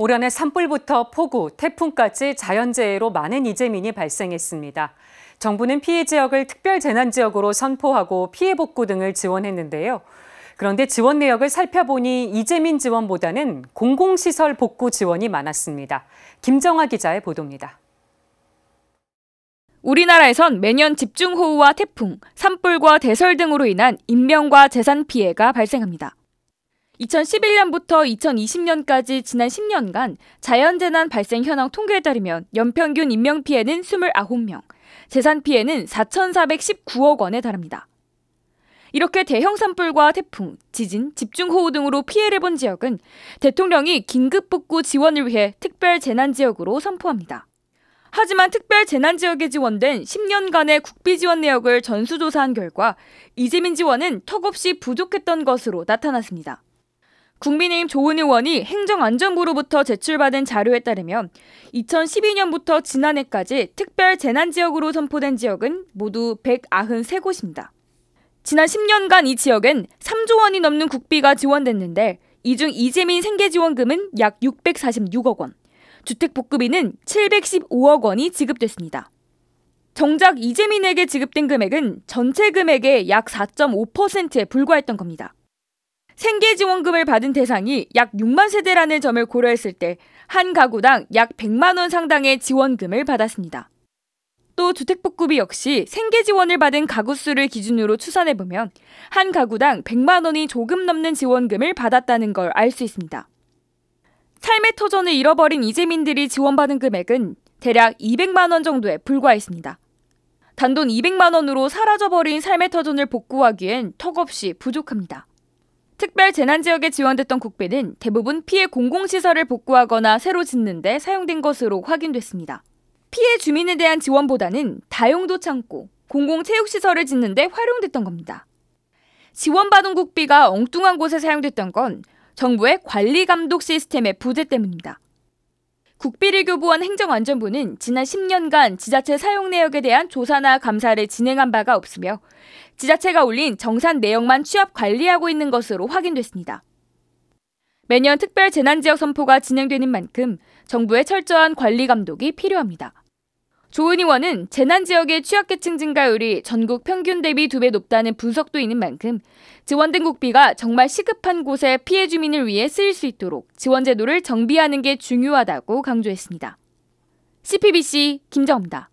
올해는 산불부터 폭우, 태풍까지 자연재해로 많은 이재민이 발생했습니다. 정부는 피해 지역을 특별재난지역으로 선포하고 피해 복구 등을 지원했는데요. 그런데 지원 내역을 살펴보니 이재민 지원보다는 공공시설 복구 지원이 많았습니다. 김정아 기자의 보도입니다. 우리나라에선 매년 집중호우와 태풍, 산불과 대설 등으로 인한 인명과 재산 피해가 발생합니다. 2011년부터 2020년까지 지난 10년간 자연재난 발생 현황 통계에 따르면 연평균 인명피해는 29명, 재산 피해는 4,419억 원에 달합니다. 이렇게 대형 산불과 태풍, 지진, 집중호우 등으로 피해를 본 지역은 대통령이 긴급 복구 지원을 위해 특별 재난 지역으로 선포합니다. 하지만 특별 재난 지역에 지원된 10년간의 국비 지원 내역을 전수조사한 결과 이재민 지원은 턱없이 부족했던 것으로 나타났습니다. 국민의힘 조은 의원이 행정안전부로부터 제출받은 자료에 따르면 2012년부터 지난해까지 특별 재난지역으로 선포된 지역은 모두 193곳입니다. 지난 10년간 이 지역엔 3조 원이 넘는 국비가 지원됐는데 이 중 이재민 생계지원금은 약 646억 원, 주택복구비는 715억 원이 지급됐습니다. 정작 이재민에게 지급된 금액은 전체 금액의 약 4.5%에 불과했던 겁니다. 생계 지원금을 받은 대상이 약 6만 세대라는 점을 고려했을 때 한 가구당 약 100만 원 상당의 지원금을 받았습니다. 또 주택복구비 역시 생계 지원을 받은 가구 수를 기준으로 추산해 보면 한 가구당 100만 원이 조금 넘는 지원금을 받았다는 걸 알 수 있습니다. 삶의 터전을 잃어버린 이재민들이 지원받은 금액은 대략 200만 원 정도에 불과했습니다. 단돈 200만 원으로 사라져버린 삶의 터전을 복구하기엔 턱없이 부족합니다. 특별 재난 지역에 지원됐던 국비는 대부분 피해 공공시설을 복구하거나 새로 짓는 데 사용된 것으로 확인됐습니다. 피해 주민에 대한 지원보다는 다용도 창고, 공공체육시설을 짓는 데 활용됐던 겁니다. 지원받은 국비가 엉뚱한 곳에 사용됐던 건 정부의 관리 감독 시스템의 부재 때문입니다. 국비를 교부한 행정안전부는 지난 10년간 지자체 사용 내역에 대한 조사나 감사를 진행한 바가 없으며 지자체가 올린 정산 내역만 취업 관리하고 있는 것으로 확인됐습니다. 매년 특별 재난지역 선포가 진행되는 만큼 정부의 철저한 관리 감독이 필요합니다. 조은 의원은 재난지역의 취약계층 증가율이 전국 평균 대비 두 배 높다는 분석도 있는 만큼 지원된 국비가 정말 시급한 곳에 피해 주민을 위해 쓰일 수 있도록 지원 제도를 정비하는 게 중요하다고 강조했습니다. CPBC 김정입니다.